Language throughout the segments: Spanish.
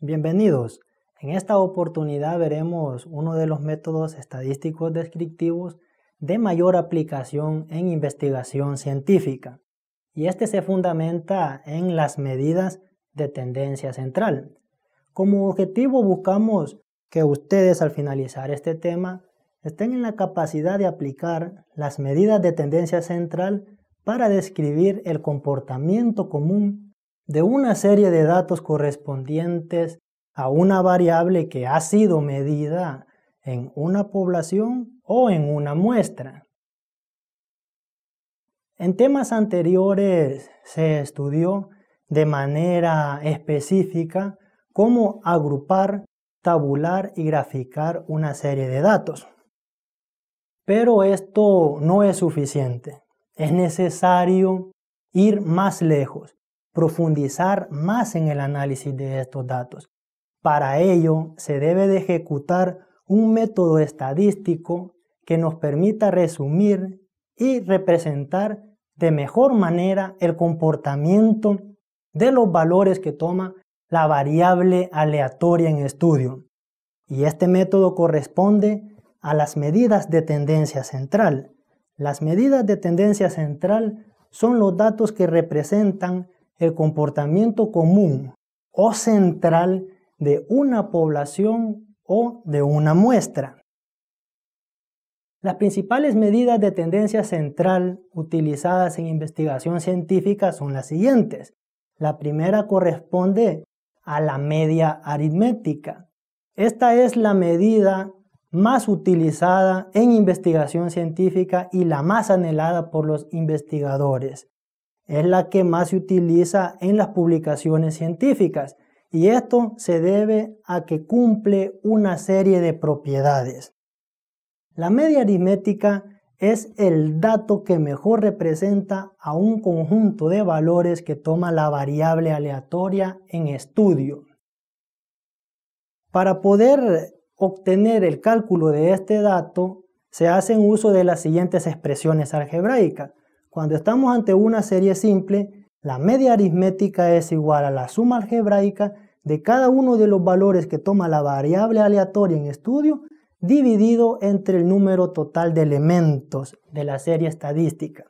Bienvenidos. En esta oportunidad veremos uno de los métodos estadísticos descriptivos de mayor aplicación en investigación científica, y este se fundamenta en las medidas de tendencia central. Como objetivo buscamos que ustedes al finalizar este tema estén en la capacidad de aplicar las medidas de tendencia central para describir el comportamiento común de una serie de datos correspondientes a una variable que ha sido medida en una población o en una muestra. En temas anteriores se estudió de manera específica cómo agrupar, tabular y graficar una serie de datos. Pero esto no es suficiente. Es necesario ir más lejos profundizar más en el análisis de estos datos. Para ello, se debe de ejecutar un método estadístico que nos permita resumir y representar de mejor manera el comportamiento de los valores que toma la variable aleatoria en estudio. Y este método corresponde a las medidas de tendencia central. Las medidas de tendencia central son los datos que representan el comportamiento común o central de una población o de una muestra. Las principales medidas de tendencia central utilizadas en investigación científica son las siguientes. La primera corresponde a la media aritmética. Esta es la medida más utilizada en investigación científica y la más anhelada por los investigadores es la que más se utiliza en las publicaciones científicas y esto se debe a que cumple una serie de propiedades. La media aritmética es el dato que mejor representa a un conjunto de valores que toma la variable aleatoria en estudio. Para poder obtener el cálculo de este dato, se hacen uso de las siguientes expresiones algebraicas. Cuando estamos ante una serie simple, la media aritmética es igual a la suma algebraica de cada uno de los valores que toma la variable aleatoria en estudio dividido entre el número total de elementos de la serie estadística.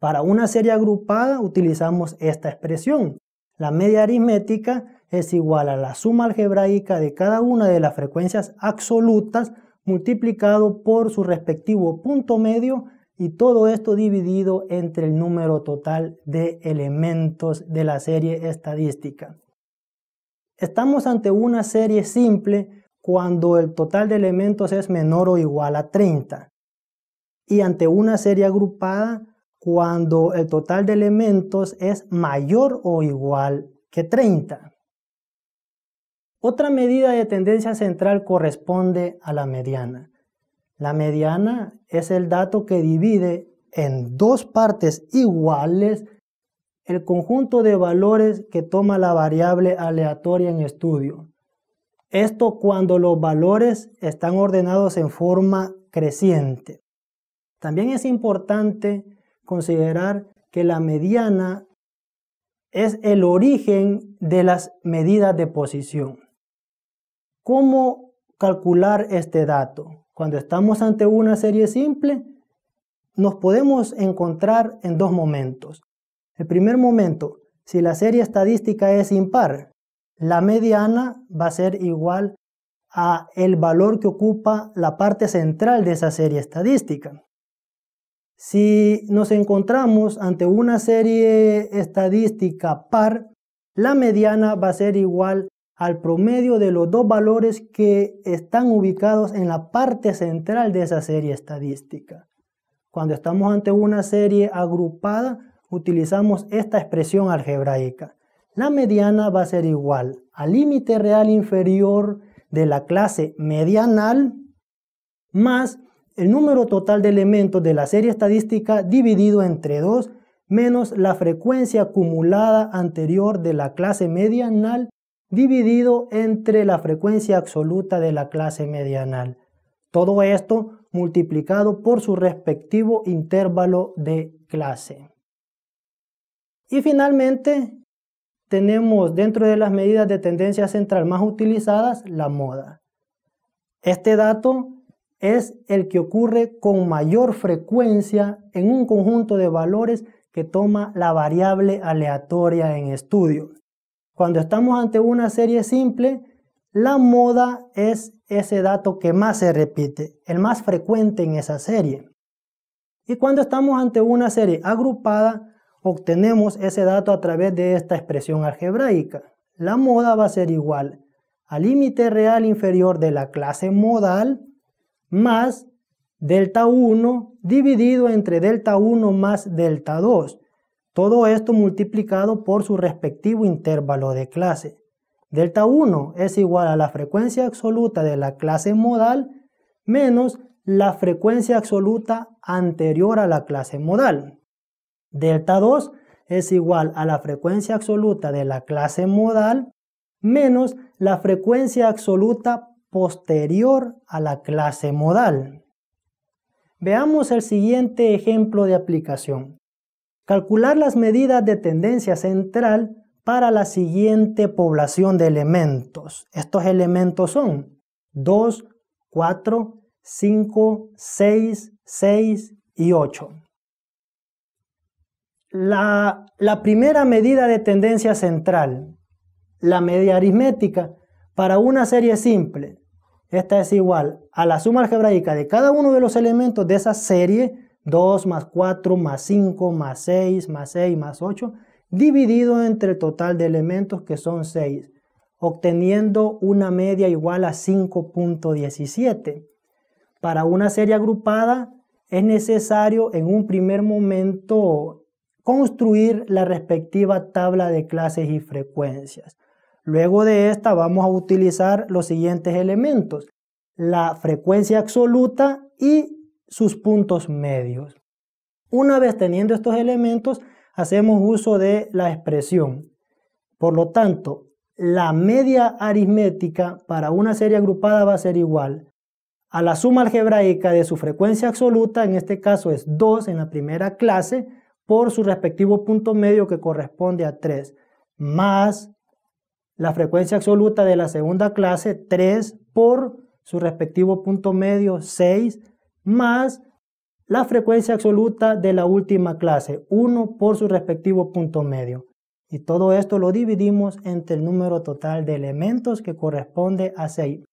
Para una serie agrupada utilizamos esta expresión. La media aritmética es igual a la suma algebraica de cada una de las frecuencias absolutas multiplicado por su respectivo punto medio y todo esto dividido entre el número total de elementos de la serie estadística. Estamos ante una serie simple cuando el total de elementos es menor o igual a 30 y ante una serie agrupada cuando el total de elementos es mayor o igual que 30. Otra medida de tendencia central corresponde a la mediana. La mediana es el dato que divide en dos partes iguales el conjunto de valores que toma la variable aleatoria en estudio. Esto cuando los valores están ordenados en forma creciente. También es importante considerar que la mediana es el origen de las medidas de posición. ¿Cómo calcular este dato? Cuando estamos ante una serie simple, nos podemos encontrar en dos momentos. El primer momento, si la serie estadística es impar, la mediana va a ser igual a el valor que ocupa la parte central de esa serie estadística. Si nos encontramos ante una serie estadística par, la mediana va a ser igual a al promedio de los dos valores que están ubicados en la parte central de esa serie estadística. Cuando estamos ante una serie agrupada, utilizamos esta expresión algebraica. La mediana va a ser igual al límite real inferior de la clase medianal más el número total de elementos de la serie estadística dividido entre 2 menos la frecuencia acumulada anterior de la clase medianal dividido entre la frecuencia absoluta de la clase medianal. Todo esto multiplicado por su respectivo intervalo de clase. Y finalmente, tenemos dentro de las medidas de tendencia central más utilizadas la moda. Este dato es el que ocurre con mayor frecuencia en un conjunto de valores que toma la variable aleatoria en estudio. Cuando estamos ante una serie simple, la moda es ese dato que más se repite, el más frecuente en esa serie. Y cuando estamos ante una serie agrupada, obtenemos ese dato a través de esta expresión algebraica. La moda va a ser igual al límite real inferior de la clase modal más delta 1 dividido entre delta 1 más delta 2. Todo esto multiplicado por su respectivo intervalo de clase. Delta 1 es igual a la frecuencia absoluta de la clase modal menos la frecuencia absoluta anterior a la clase modal. Delta 2 es igual a la frecuencia absoluta de la clase modal menos la frecuencia absoluta posterior a la clase modal. Veamos el siguiente ejemplo de aplicación. Calcular las medidas de tendencia central para la siguiente población de elementos. Estos elementos son 2, 4, 5, 6, 6 y 8. La, la primera medida de tendencia central, la media aritmética, para una serie simple, esta es igual a la suma algebraica de cada uno de los elementos de esa serie 2 más 4 más 5 más 6 más 6 más 8, dividido entre el total de elementos que son 6, obteniendo una media igual a 5.17. Para una serie agrupada es necesario en un primer momento construir la respectiva tabla de clases y frecuencias. Luego de esta vamos a utilizar los siguientes elementos, la frecuencia absoluta y sus puntos medios. Una vez teniendo estos elementos, hacemos uso de la expresión. Por lo tanto, la media aritmética para una serie agrupada va a ser igual a la suma algebraica de su frecuencia absoluta, en este caso es 2 en la primera clase, por su respectivo punto medio que corresponde a 3, más la frecuencia absoluta de la segunda clase, 3, por su respectivo punto medio, 6, más la frecuencia absoluta de la última clase, 1 por su respectivo punto medio. Y todo esto lo dividimos entre el número total de elementos que corresponde a 6.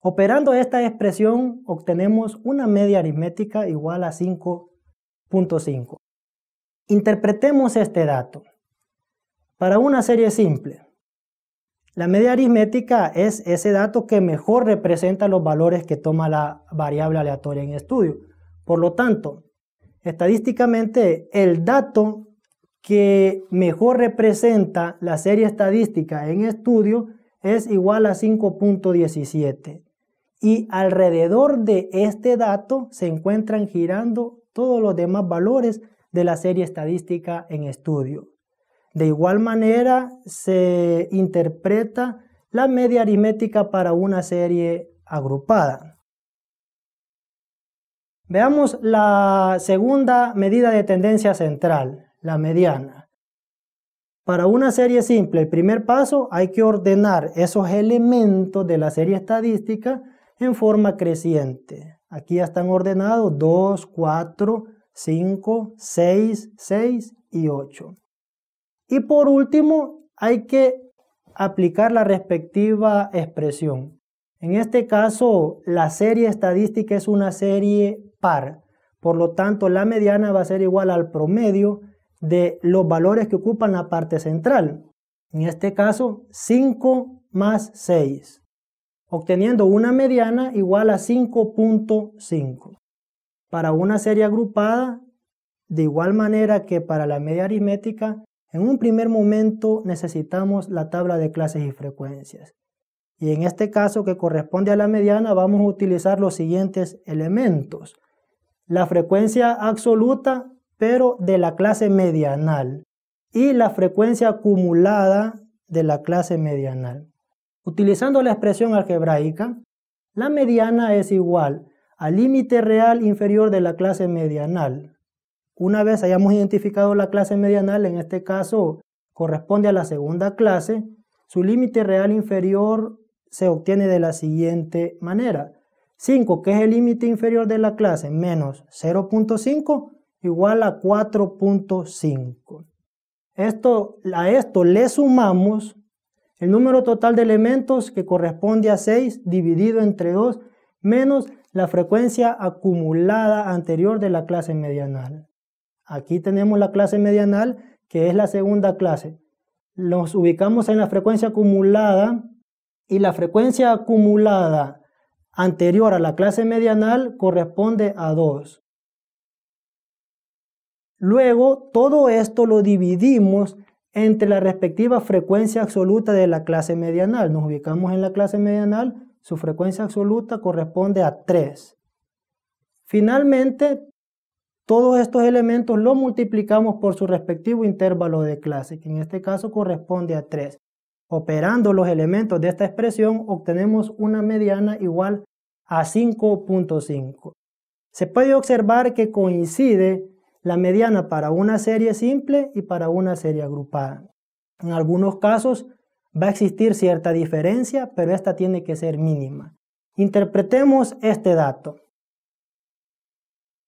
Operando esta expresión obtenemos una media aritmética igual a 5.5. Interpretemos este dato. Para una serie simple, la media aritmética es ese dato que mejor representa los valores que toma la variable aleatoria en estudio. Por lo tanto, estadísticamente el dato que mejor representa la serie estadística en estudio es igual a 5.17. Y alrededor de este dato se encuentran girando todos los demás valores de la serie estadística en estudio. De igual manera, se interpreta la media aritmética para una serie agrupada. Veamos la segunda medida de tendencia central, la mediana. Para una serie simple, el primer paso hay que ordenar esos elementos de la serie estadística en forma creciente. Aquí ya están ordenados 2, 4, 5, 6, 6 y 8. Y por último, hay que aplicar la respectiva expresión. En este caso, la serie estadística es una serie par. Por lo tanto, la mediana va a ser igual al promedio de los valores que ocupan la parte central. En este caso, 5 más 6, obteniendo una mediana igual a 5.5. Para una serie agrupada, de igual manera que para la media aritmética, en un primer momento necesitamos la tabla de clases y frecuencias. Y en este caso que corresponde a la mediana vamos a utilizar los siguientes elementos. La frecuencia absoluta pero de la clase medianal y la frecuencia acumulada de la clase medianal. Utilizando la expresión algebraica, la mediana es igual al límite real inferior de la clase medianal una vez hayamos identificado la clase medianal, en este caso corresponde a la segunda clase, su límite real inferior se obtiene de la siguiente manera. 5, que es el límite inferior de la clase, menos 0.5 igual a 4.5. Esto, a esto le sumamos el número total de elementos que corresponde a 6 dividido entre 2 menos la frecuencia acumulada anterior de la clase medianal. Aquí tenemos la clase medianal, que es la segunda clase. nos ubicamos en la frecuencia acumulada y la frecuencia acumulada anterior a la clase medianal corresponde a 2. Luego, todo esto lo dividimos entre la respectiva frecuencia absoluta de la clase medianal. Nos ubicamos en la clase medianal, su frecuencia absoluta corresponde a 3. Finalmente, todos estos elementos los multiplicamos por su respectivo intervalo de clase, que en este caso corresponde a 3. Operando los elementos de esta expresión, obtenemos una mediana igual a 5.5. Se puede observar que coincide la mediana para una serie simple y para una serie agrupada. En algunos casos va a existir cierta diferencia, pero esta tiene que ser mínima. Interpretemos este dato.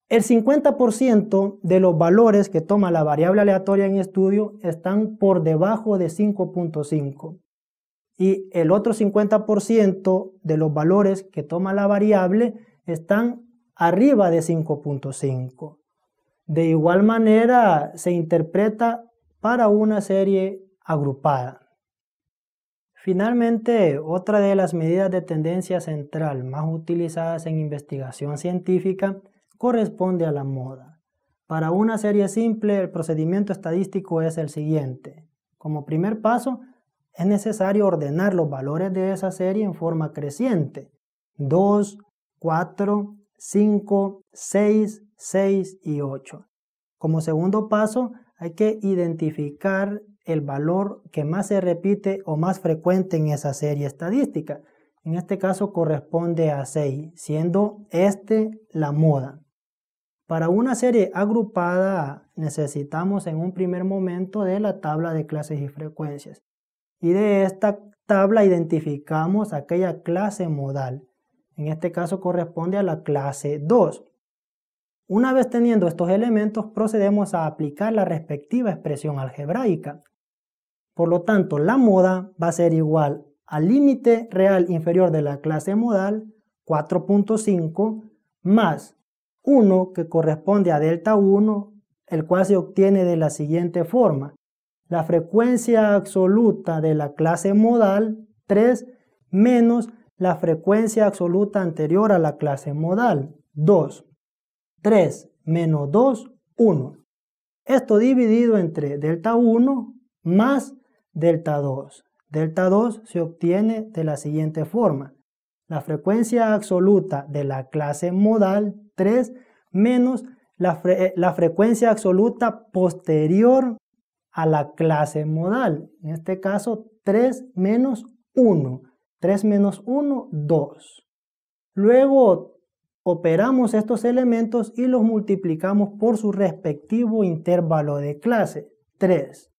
El 50% de los valores que toma la variable aleatoria en estudio están por debajo de 5.5 y el otro 50% de los valores que toma la variable están arriba de 5.5. De igual manera se interpreta para una serie agrupada. Finalmente, otra de las medidas de tendencia central más utilizadas en investigación científica corresponde a la moda. Para una serie simple, el procedimiento estadístico es el siguiente. Como primer paso, es necesario ordenar los valores de esa serie en forma creciente. 2, 4, 5, 6, 6 y 8. Como segundo paso, hay que identificar el valor que más se repite o más frecuente en esa serie estadística. En este caso corresponde a 6, siendo este la moda. Para una serie agrupada necesitamos en un primer momento de la tabla de clases y frecuencias. Y de esta tabla identificamos aquella clase modal. En este caso corresponde a la clase 2. Una vez teniendo estos elementos, procedemos a aplicar la respectiva expresión algebraica. Por lo tanto, la moda va a ser igual al límite real inferior de la clase modal, 4.5, más 1 que corresponde a delta 1, el cual se obtiene de la siguiente forma. La frecuencia absoluta de la clase modal 3 menos la frecuencia absoluta anterior a la clase modal 2. 3 menos 2, 1. Esto dividido entre delta 1 más delta 2. Delta 2 se obtiene de la siguiente forma. La frecuencia absoluta de la clase modal 3 menos eh, la, frecuencia absoluta posterior a la clase modal. En este caso, 3 menos 1. 3 menos 1, 2. Luego operamos estos elementos y los multiplicamos por su respectivo intervalo de clase, 3.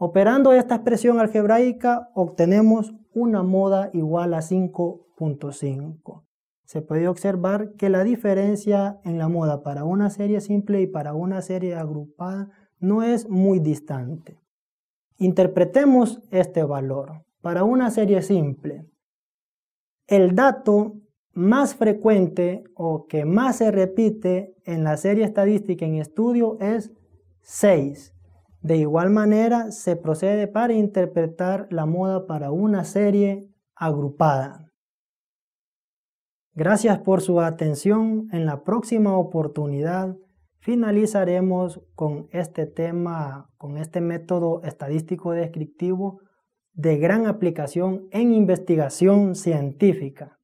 Operando esta expresión algebraica obtenemos una moda igual a 5.5 se puede observar que la diferencia en la moda para una serie simple y para una serie agrupada no es muy distante. Interpretemos este valor. Para una serie simple, el dato más frecuente o que más se repite en la serie estadística en estudio es 6. De igual manera, se procede para interpretar la moda para una serie agrupada. Gracias por su atención. En la próxima oportunidad finalizaremos con este tema, con este método estadístico descriptivo de gran aplicación en investigación científica.